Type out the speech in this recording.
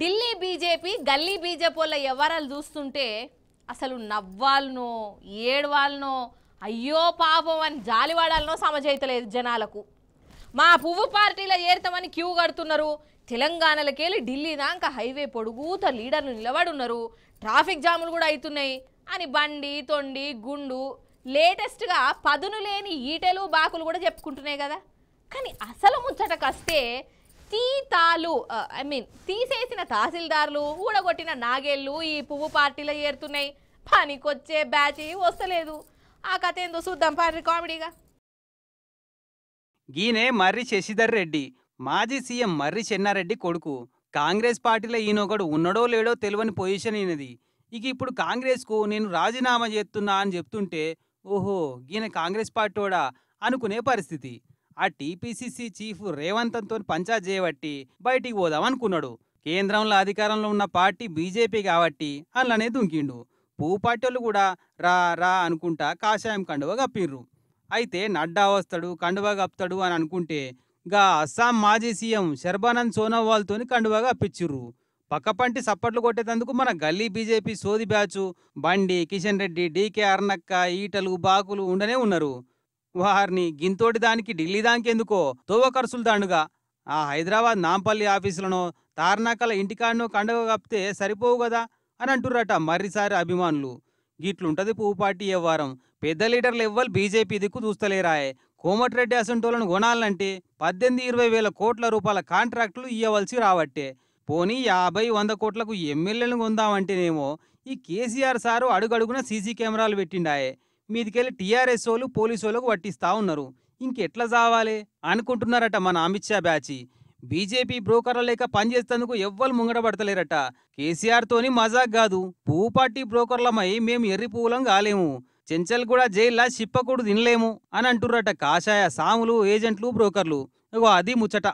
Delhi BJP గల్లీ BJP వాళ్ళ వ్యవహారాలు చూస్తుంటే అసలు నవ్వాలనో ఏడవాలనో అయ్యో పాపం అని జాలివాడాలనో సమజైతలేదు జనాలకు మా పువ్వు పార్టీలో చేరుతామని క్యూ కడుతున్నారు తెలంగాణలకెళ్ళి ఢిల్లీ దాకా హైవే పొడుగుత లీడర్లు నిలబడున్నారు ట్రాఫిక్ జాములు కూడా అవుతున్నాయి అని బండి తొండి గుండు లేటెస్ట్గా పదును లేని ఈటెలు బాకులు కూడా చెప్పుకుంటున్నాయి కదా కానీ అసలు వస్తే తీతాలు ఐ మీన్ తీసేసిన తహసీల్దార్లు ఊడగొట్టిన నాగేళ్ళు ఈ పువ్వు పార్టీలో చేరుతున్నాయి పనికొచ్చే బ్యాచ్ వస్తలేదు ఆ కథ ఏందో చూద్దాం పార్టీ కామెడీగా ఈయనే మర్రి శశిధర్ రెడ్డి మాజీ సీఎం మర్రి చెన్నారెడ్డి కొడుకు కాంగ్రెస్ పార్టీలో ఈయన ఒకడు ఉన్నడో లేడో తెలియని పొజిషన్ ఈయనది ఇక ఇప్పుడు కాంగ్రెస్కు నేను రాజీనామా చేస్తున్నా అని చెప్తుంటే ఓహో ఈయన కాంగ్రెస్ పార్టీ వాడా అనుకునే పరిస్థితి ఆ టీపీసీసీ చీఫ్ అంతో పంచా చేయబట్టి బయటికి పోదాం అనుకున్నాడు కేంద్రంలో అధికారంలో ఉన్న పార్టీ బీజేపీ కాబట్టి అలానే దుంకిండు పువ్వు పార్టీలు కూడా రా రా అనుకుంటా కాషాయం కండువ కప్పిర్రు అయితే నడ్డా వస్తాడు కండువ కప్తాడు అని అనుకుంటే గా అస్సాం మాజీ సీఎం శర్బానంద్ సోనోవాల్తోని కండువ కప్పించిర్రు పక్కపంటి సప్పట్లు కొట్టేటందుకు మన గల్లీ బీజేపీ సోది బ్యాచు బండి కిషన్ రెడ్డి డీకే అర్నక్క ఈటలు బాకులు ఉండనే ఉన్నారు వారిని గింతోటి దానికి ఢిల్లీ దానికి ఎందుకో తోవ ఖర్చులు దండుగా ఆ హైదరాబాద్ నాంపల్లి ఆఫీసులను తారనాకల ఇంటికాడనో కండగ కప్పితే సరిపోవు కదా అని అంటుర్రట మర్రిసారి అభిమానులు గిట్లుంటది పువ్వుపాటి వ్యవహారం పెద్ద లీడర్లు ఎవ్వరు బీజేపీ దిక్కు చూస్తలేరాయే కోమటిరెడ్డి అసంటోలను కొనాలంటే పద్దెనిమిది ఇరవై వేల కోట్ల రూపాయల కాంట్రాక్టులు ఇవ్వవలసి రావట్టే పోనీ యాభై వంద కోట్లకు ఎమ్మెల్యేలను కొందామంటేనేమో ఈ కేసీఆర్ సారు అడుగడుగున సీసీ కెమెరాలు పెట్టిండాయే మీదికెళ్ళి టీఆర్ఎస్ వాళ్ళు పోలీసు వాళ్ళకు పట్టిస్తూ ఉన్నారు ఇంకెట్లా చావాలి అనుకుంటున్నారట మన అమిత్ షా బ్యాచి బీజేపీ బ్రోకర్ల లేక పనిచేస్తేందుకు ఎవ్వరు ముంగడబడతలేరట కేసీఆర్తోని మజాక్ కాదు పువ్వు పార్టీ బ్రోకర్లమై మేము ఎర్రి పువ్వులం కాలేము చెంచల్ కూడా జైల్లా చిప్పకూడదు తినలేము అని అంటుర్రట కాషాయ సాములు ఏజెంట్లు బ్రోకర్లు అది ముచ్చట